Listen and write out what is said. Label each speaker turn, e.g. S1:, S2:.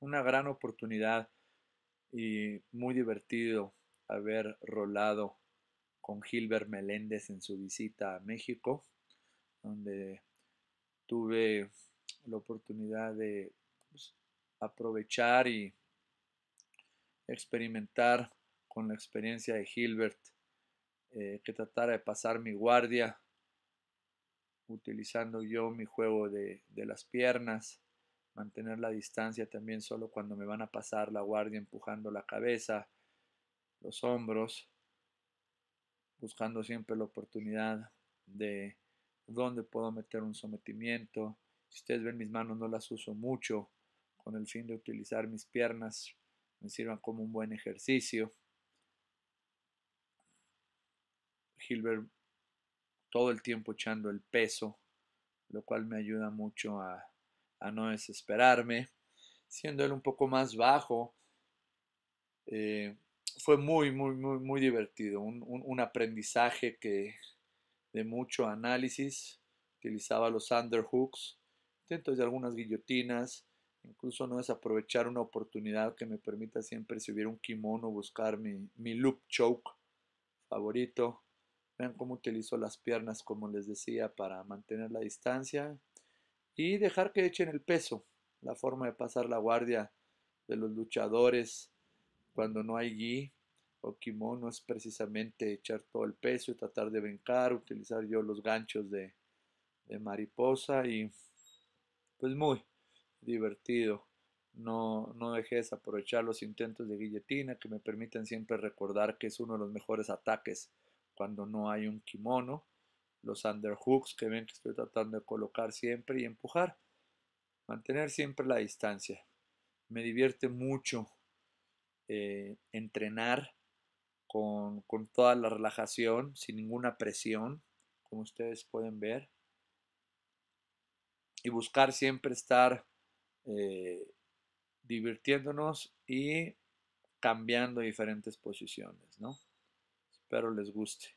S1: una gran oportunidad y muy divertido haber rolado con Gilbert Meléndez en su visita a México, donde tuve la oportunidad de pues, aprovechar y experimentar con la experiencia de Gilbert, eh, que tratara de pasar mi guardia utilizando yo mi juego de, de las piernas mantener la distancia también solo cuando me van a pasar la guardia empujando la cabeza, los hombros, buscando siempre la oportunidad de dónde puedo meter un sometimiento. Si ustedes ven mis manos no las uso mucho con el fin de utilizar mis piernas, me sirvan como un buen ejercicio. Gilbert todo el tiempo echando el peso, lo cual me ayuda mucho a a no desesperarme, siendo él un poco más bajo. Eh, fue muy, muy, muy, muy divertido, un, aprendizaje que de mucho análisis, utilizaba los underhooks, intentos de algunas guillotinas, incluso no desaprovechar una oportunidad que me permita siempre subir un kimono buscar mi, mi loop choke favorito. Vean cómo utilizo las piernas, como les decía, para mantener la distancia y dejar que echen el peso, la forma de pasar la guardia de los luchadores cuando no hay gi o kimono es precisamente echar todo el peso y tratar de brincar, utilizar yo los ganchos de, mariposa y pues muy divertido. No, dejes aprovechar aprovechar los intentos de guillotina que me permiten siempre recordar que es uno de los mejores ataques cuando no hay un kimono los underhooks que ven que estoy tratando de colocar siempre y empujar. Mantener siempre la distancia. Me divierte mucho eh, entrenar con, toda la relajación, sin ninguna presión, como ustedes pueden ver. Y buscar siempre estar eh, divirtiéndonos y cambiando diferentes posiciones, ¿no? Espero les guste.